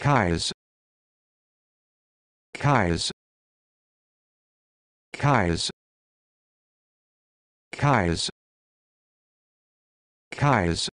Kais Kais Kais Kais Kais